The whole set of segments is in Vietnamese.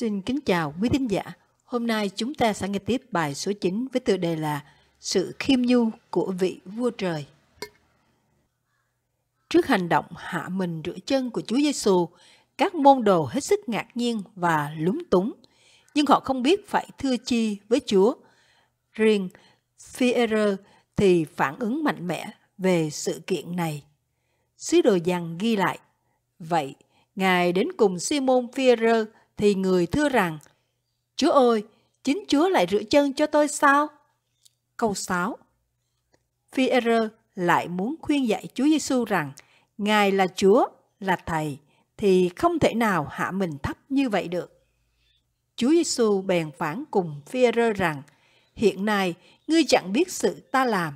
Xin kính chào quý thính giả. Hôm nay chúng ta sẽ nghe tiếp bài số 9 với tựa đề là Sự khiêm nhu của vị vua trời. Trước hành động hạ mình rửa chân của Chúa Giêsu, các môn đồ hết sức ngạc nhiên và lúng túng, nhưng họ không biết phải thưa chi với Chúa. Riêng Phi-e-rơ thì phản ứng mạnh mẽ về sự kiện này. Sứ đồ giằng ghi lại, vậy Ngài đến cùng Simon Phi-e-rơ thì người thưa rằng, Chúa ơi, chính Chúa lại rửa chân cho tôi sao? Câu 6 phi lại muốn khuyên dạy Chúa Giêsu rằng Ngài là Chúa, là Thầy, thì không thể nào hạ mình thấp như vậy được. Chúa Giêsu bèn phản cùng phi rằng Hiện nay ngươi chẳng biết sự ta làm,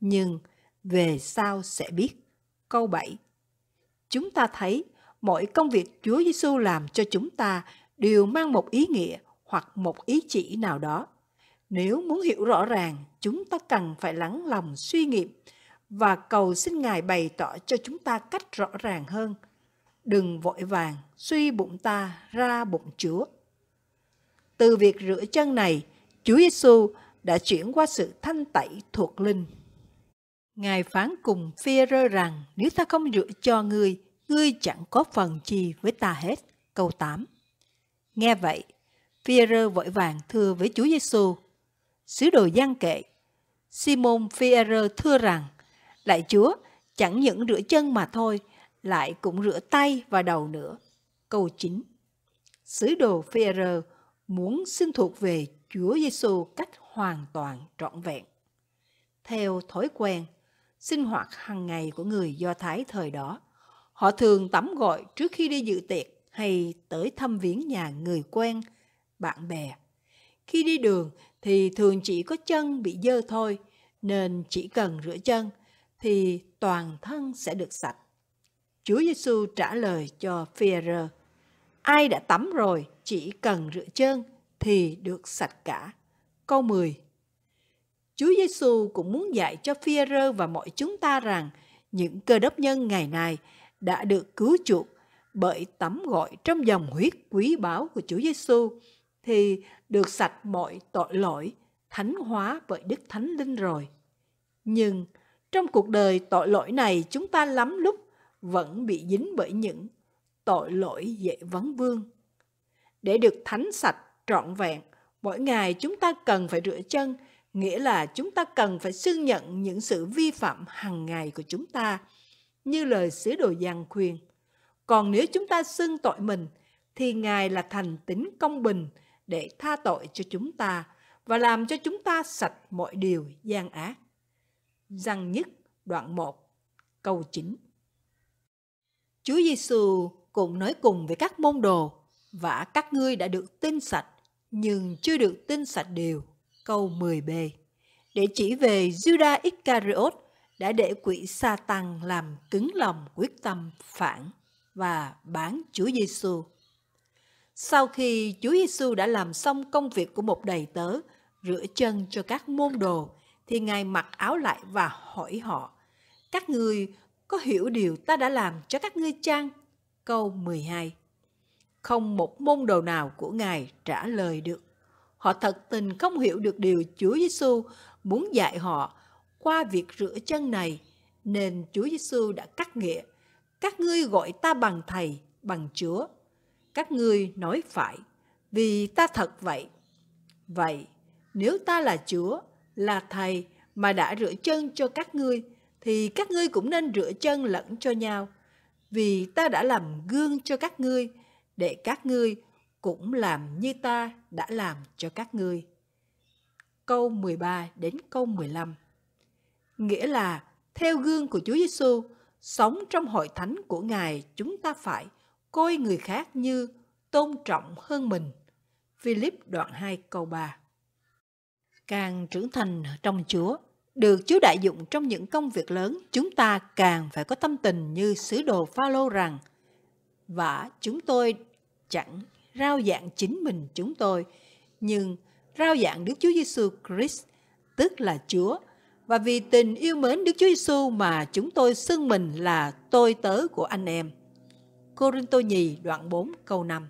nhưng về sau sẽ biết. Câu 7 Chúng ta thấy mỗi công việc Chúa Giêsu làm cho chúng ta đều mang một ý nghĩa hoặc một ý chỉ nào đó. Nếu muốn hiểu rõ ràng, chúng ta cần phải lắng lòng suy nghiệm và cầu xin Ngài bày tỏ cho chúng ta cách rõ ràng hơn. Đừng vội vàng suy bụng ta ra bụng Chúa. Từ việc rửa chân này, Chúa Giêsu đã chuyển qua sự thanh tẩy thuộc linh. Ngài phán cùng phê rơ rằng nếu ta không rửa cho ngươi, ngươi chẳng có phần gì với ta hết. Câu 8 Nghe vậy, Pierre vội vàng thưa với Chúa Giêsu, sứ đồ gian kệ. Simon Pierre thưa rằng, lại Chúa, chẳng những rửa chân mà thôi, lại cũng rửa tay và đầu nữa. Câu 9 Sứ đồ Pierre muốn xin thuộc về Chúa Giêsu cách hoàn toàn trọn vẹn. Theo thói quen, sinh hoạt hàng ngày của người Do Thái thời đó, Họ thường tắm gọi trước khi đi dự tiệc hay tới thăm viếng nhà người quen, bạn bè. Khi đi đường thì thường chỉ có chân bị dơ thôi, nên chỉ cần rửa chân thì toàn thân sẽ được sạch. Chúa Giêsu trả lời cho Phêrô: Ai đã tắm rồi chỉ cần rửa chân thì được sạch cả. Câu 10. Chúa Giêsu cũng muốn dạy cho Phêrô và mọi chúng ta rằng những cơ đốc nhân ngày nay – đã được cứu chuộc bởi tắm gọi trong dòng huyết quý báu của Chúa Giêsu thì được sạch mọi tội lỗi, thánh hóa bởi Đức Thánh Linh rồi. Nhưng trong cuộc đời tội lỗi này chúng ta lắm lúc vẫn bị dính bởi những tội lỗi dễ vấn vương. Để được thánh sạch trọn vẹn, mỗi ngày chúng ta cần phải rửa chân, nghĩa là chúng ta cần phải xưng nhận những sự vi phạm hàng ngày của chúng ta như lời sứ đồ giang khuyên. Còn nếu chúng ta xưng tội mình, thì Ngài là thành tính công bình để tha tội cho chúng ta và làm cho chúng ta sạch mọi điều gian ác. Răng nhất đoạn 1 câu 9 Chúa Giêsu cũng nói cùng với các môn đồ và các ngươi đã được tin sạch nhưng chưa được tin sạch đều câu 10b để chỉ về Judas Iscariot đã để quỷ sa tăng làm cứng lòng quyết tâm phản và bán Chúa Giêsu. Sau khi Chúa Giêsu đã làm xong công việc của một đầy tớ, rửa chân cho các môn đồ, thì Ngài mặc áo lại và hỏi họ, các ngươi có hiểu điều ta đã làm cho các ngươi chăng? Câu 12 Không một môn đồ nào của Ngài trả lời được. Họ thật tình không hiểu được điều Chúa Giêsu muốn dạy họ qua việc rửa chân này nên Chúa Giêsu đã cắt nghĩa các ngươi gọi ta bằng thầy bằng Chúa các ngươi nói phải vì ta thật vậy vậy nếu ta là Chúa là thầy mà đã rửa chân cho các ngươi thì các ngươi cũng nên rửa chân lẫn cho nhau vì ta đã làm gương cho các ngươi để các ngươi cũng làm như ta đã làm cho các ngươi. Câu 13 đến câu 15 nghĩa là theo gương của Chúa Giêsu, sống trong hội thánh của Ngài, chúng ta phải coi người khác như tôn trọng hơn mình. Philip đoạn 2 câu 3 Càng trưởng thành trong Chúa, được Chúa đại dụng trong những công việc lớn, chúng ta càng phải có tâm tình như sứ đồ pha lô rằng Và chúng tôi chẳng rao giảng chính mình chúng tôi, nhưng rao giảng Đức Chúa Giêsu Christ, tức là Chúa và vì tình yêu mến Đức Chúa Giêsu mà chúng tôi xưng mình là tôi tớ của anh em. Cô-rin-tô nhì đoạn 4 câu 5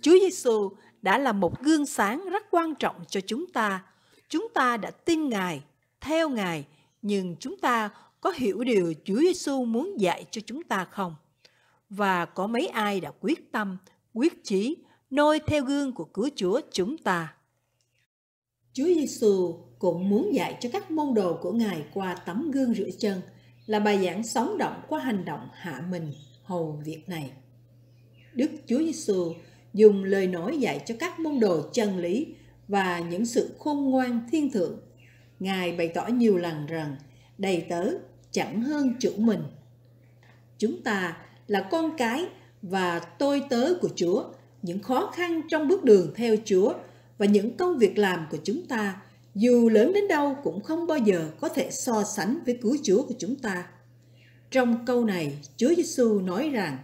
Chúa Giêsu đã là một gương sáng rất quan trọng cho chúng ta. Chúng ta đã tin Ngài, theo Ngài, nhưng chúng ta có hiểu điều Chúa Giêsu muốn dạy cho chúng ta không? Và có mấy ai đã quyết tâm, quyết chí, noi theo gương của cứu Chúa chúng ta? Chúa Giêsu cũng muốn dạy cho các môn đồ của Ngài qua tấm gương rửa chân là bài giảng sống động qua hành động hạ mình hầu việc này. Đức Chúa Giêsu dùng lời nói dạy cho các môn đồ chân lý và những sự khôn ngoan thiên thượng. Ngài bày tỏ nhiều lần rằng đầy tớ chẳng hơn chủ mình. Chúng ta là con cái và tôi tớ của Chúa, những khó khăn trong bước đường theo Chúa và những công việc làm của chúng ta dù lớn đến đâu cũng không bao giờ có thể so sánh với cứu Chúa của chúng ta. Trong câu này, Chúa Giêsu nói rằng,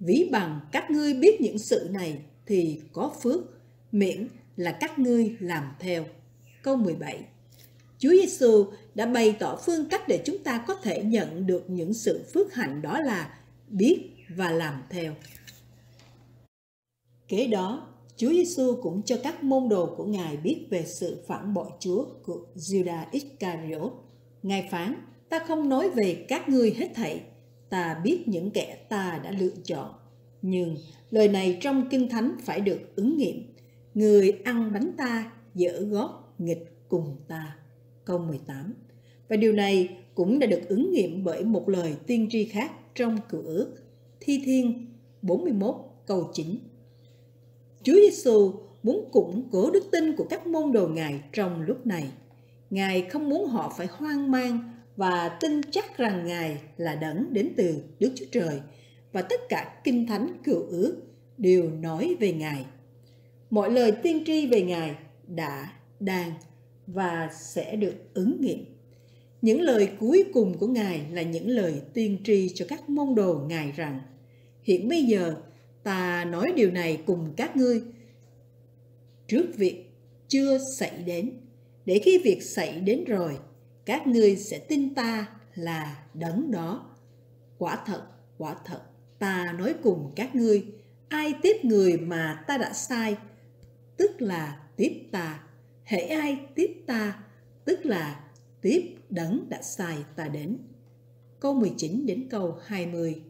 ví bằng các ngươi biết những sự này thì có phước, miễn là các ngươi làm theo. Câu 17 Chúa Giêsu đã bày tỏ phương cách để chúng ta có thể nhận được những sự phước hạnh đó là biết và làm theo. Kế đó, Chúa Giêsu cũng cho các môn đồ của Ngài biết về sự phản bội Chúa của Judas Iscariot. Ngài phán, ta không nói về các ngươi hết thảy, ta biết những kẻ ta đã lựa chọn. Nhưng lời này trong Kinh Thánh phải được ứng nghiệm. Người ăn bánh ta dở gót nghịch cùng ta. Câu 18 Và điều này cũng đã được ứng nghiệm bởi một lời tiên tri khác trong cựu ước. Thi Thiên 41 câu 9 Chúa Giêsu muốn củng cố đức tin của các môn đồ Ngài trong lúc này. Ngài không muốn họ phải hoang mang và tin chắc rằng Ngài là đấng đến từ Đức Chúa Trời và tất cả kinh thánh cựu ước đều nói về Ngài. Mọi lời tiên tri về Ngài đã, đang và sẽ được ứng nghiệm. Những lời cuối cùng của Ngài là những lời tiên tri cho các môn đồ Ngài rằng hiện bây giờ ta nói điều này cùng các ngươi trước việc chưa xảy đến để khi việc xảy đến rồi các ngươi sẽ tin ta là đấng đó quả thật quả thật ta nói cùng các ngươi ai tiếp người mà ta đã sai tức là tiếp ta hễ ai tiếp ta tức là tiếp đấng đã sai ta đến câu 19 đến câu 20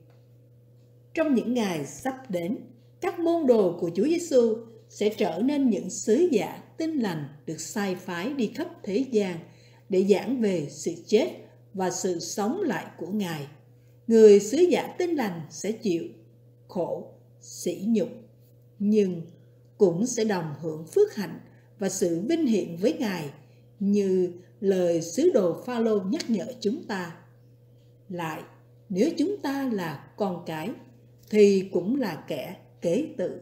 trong những ngày sắp đến, các môn đồ của Chúa Giêsu sẽ trở nên những sứ giả tin lành được sai phái đi khắp thế gian để giảng về sự chết và sự sống lại của Ngài. Người sứ giả tin lành sẽ chịu khổ, sỉ nhục, nhưng cũng sẽ đồng hưởng phước hạnh và sự vinh hiển với Ngài như lời sứ đồ Phaolô nhắc nhở chúng ta. Lại, nếu chúng ta là con cái thì cũng là kẻ kế tự.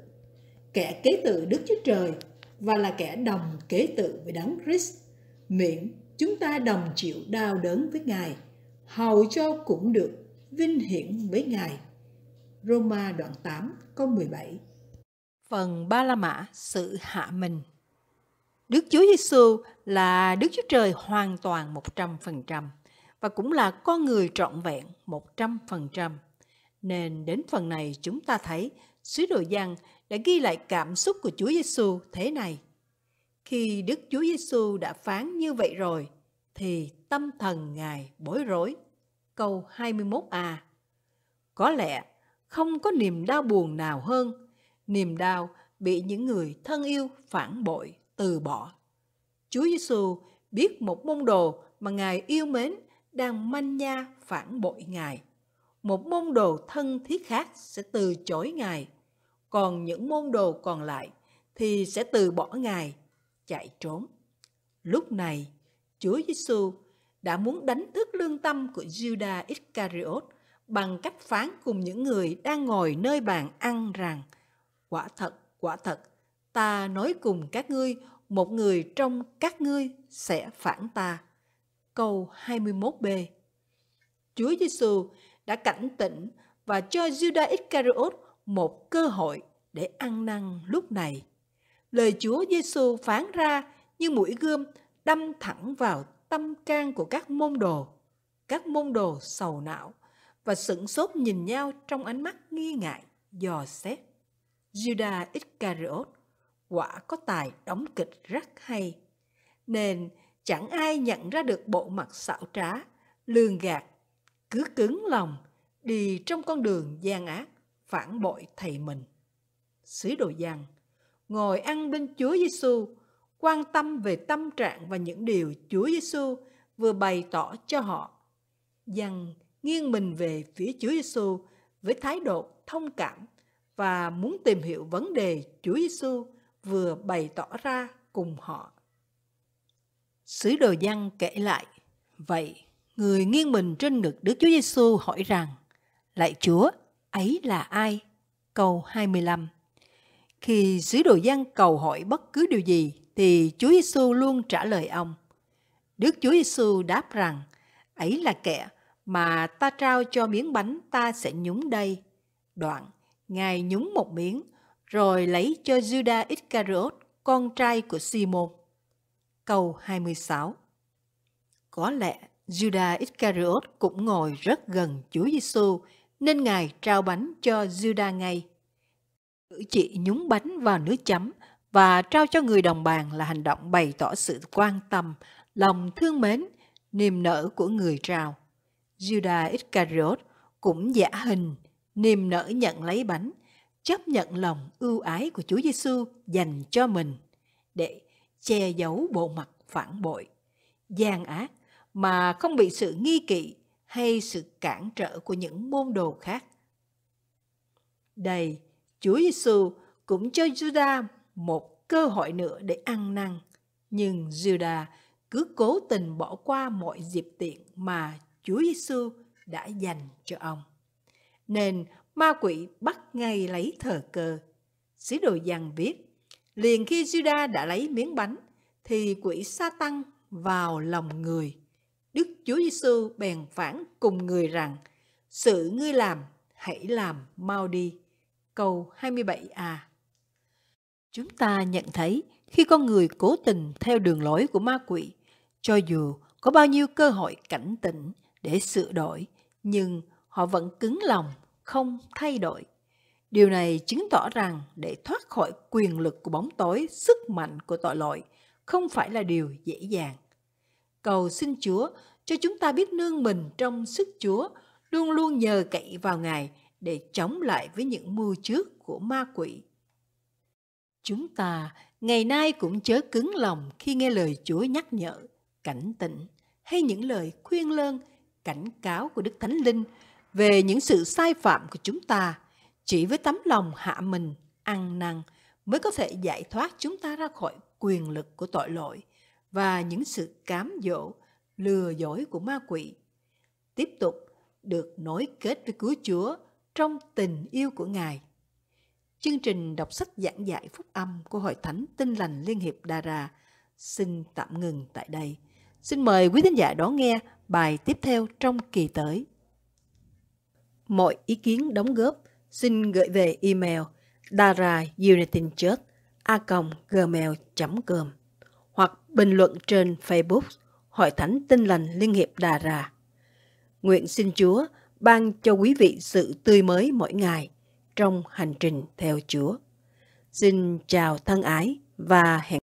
Kẻ kế tự Đức Chúa Trời và là kẻ đồng kế tự với Đấng Christ, miễn chúng ta đồng chịu đau đớn với Ngài, hầu cho cũng được vinh hiển với Ngài. Roma đoạn 8 câu 17 Phần Ba La Mã Sự Hạ Mình Đức Chúa Giêsu là Đức Chúa Trời hoàn toàn 100% và cũng là con người trọn vẹn 100%. Nên đến phần này chúng ta thấy sứ đồ Giăng đã ghi lại cảm xúc của Chúa Giêsu thế này. Khi Đức Chúa Giêsu đã phán như vậy rồi, thì tâm thần Ngài bối rối. Câu 21a Có lẽ không có niềm đau buồn nào hơn, niềm đau bị những người thân yêu phản bội, từ bỏ. Chúa Giêsu biết một môn đồ mà Ngài yêu mến đang manh nha phản bội Ngài một môn đồ thân thiết khác sẽ từ chối Ngài, còn những môn đồ còn lại thì sẽ từ bỏ Ngài, chạy trốn. Lúc này, Chúa Giêsu đã muốn đánh thức lương tâm của Judas Iscariot bằng cách phán cùng những người đang ngồi nơi bàn ăn rằng Quả thật, quả thật, ta nói cùng các ngươi, một người trong các ngươi sẽ phản ta. Câu 21b Chúa Giêsu đã cảnh tỉnh và cho Judas Iscariot một cơ hội để ăn năn lúc này. Lời Chúa Giêsu phán ra như mũi gươm đâm thẳng vào tâm can của các môn đồ. Các môn đồ sầu não và sững sốt nhìn nhau trong ánh mắt nghi ngại, dò xét. Judas Iscariot quả có tài đóng kịch rất hay, nên chẳng ai nhận ra được bộ mặt xảo trá, lường gạt cứ cứng lòng đi trong con đường gian ác phản bội thầy mình. Sứ đồ giăng ngồi ăn bên Chúa Giêsu, quan tâm về tâm trạng và những điều Chúa Giêsu vừa bày tỏ cho họ. Giăng nghiêng mình về phía Chúa Giêsu với thái độ thông cảm và muốn tìm hiểu vấn đề Chúa Giêsu vừa bày tỏ ra cùng họ. Sứ đồ Giăng kể lại, vậy người nghiêng mình trên ngực Đức Chúa Giêsu hỏi rằng: Lạy Chúa, ấy là ai? Câu 25. Khi sứ đồ gian cầu hỏi bất cứ điều gì thì Chúa Giêsu luôn trả lời ông. Đức Chúa Giêsu đáp rằng: Ấy là kẻ mà ta trao cho miếng bánh ta sẽ nhúng đây. Đoạn, Ngài nhúng một miếng rồi lấy cho Judas Iscariot, con trai của Simon. Câu 26. Có lẽ Judas Iscariot cũng ngồi rất gần Chúa Giêsu nên Ngài trao bánh cho Judas ngay. Cử chỉ nhúng bánh vào nước chấm và trao cho người đồng bàn là hành động bày tỏ sự quan tâm, lòng thương mến, niềm nở của người trao. Judas Iscariot cũng giả hình, niềm nở nhận lấy bánh, chấp nhận lòng ưu ái của Chúa Giêsu dành cho mình để che giấu bộ mặt phản bội, gian ác mà không bị sự nghi kỵ hay sự cản trở của những môn đồ khác. Đây, Chúa Giêsu cũng cho Juda một cơ hội nữa để ăn năn, nhưng Juda cứ cố tình bỏ qua mọi dịp tiện mà Chúa Giêsu đã dành cho ông. Nên ma quỷ bắt ngay lấy thờ cơ. Sứ đồ giằng viết, liền khi Juda đã lấy miếng bánh, thì quỷ sa tăng vào lòng người Đức Chúa Giêsu bèn phản cùng người rằng, sự ngươi làm, hãy làm mau đi. Câu 27a Chúng ta nhận thấy khi con người cố tình theo đường lối của ma quỷ, cho dù có bao nhiêu cơ hội cảnh tỉnh để sửa đổi, nhưng họ vẫn cứng lòng, không thay đổi. Điều này chứng tỏ rằng để thoát khỏi quyền lực của bóng tối, sức mạnh của tội lỗi không phải là điều dễ dàng cầu xin Chúa cho chúng ta biết nương mình trong sức Chúa, luôn luôn nhờ cậy vào Ngài để chống lại với những mưu trước của ma quỷ. Chúng ta ngày nay cũng chớ cứng lòng khi nghe lời Chúa nhắc nhở, cảnh tỉnh hay những lời khuyên lơn, cảnh cáo của Đức Thánh Linh về những sự sai phạm của chúng ta. Chỉ với tấm lòng hạ mình, ăn năn mới có thể giải thoát chúng ta ra khỏi quyền lực của tội lỗi và những sự cám dỗ, lừa dối của ma quỷ. Tiếp tục được nối kết với Cứu Chúa trong tình yêu của Ngài. Chương trình đọc sách giảng dạy phúc âm của Hội Thánh Tinh Lành Liên Hiệp Đà Ra xin tạm ngừng tại đây. Xin mời quý thính giả đón nghe bài tiếp theo trong kỳ tới. Mọi ý kiến đóng góp xin gửi về email daraunitinchurch a gmail.com hoặc bình luận trên Facebook Hội Thánh Tinh Lành Liên Hiệp Đà Rà. Nguyện xin Chúa ban cho quý vị sự tươi mới mỗi ngày trong hành trình theo Chúa. Xin chào thân ái và hẹn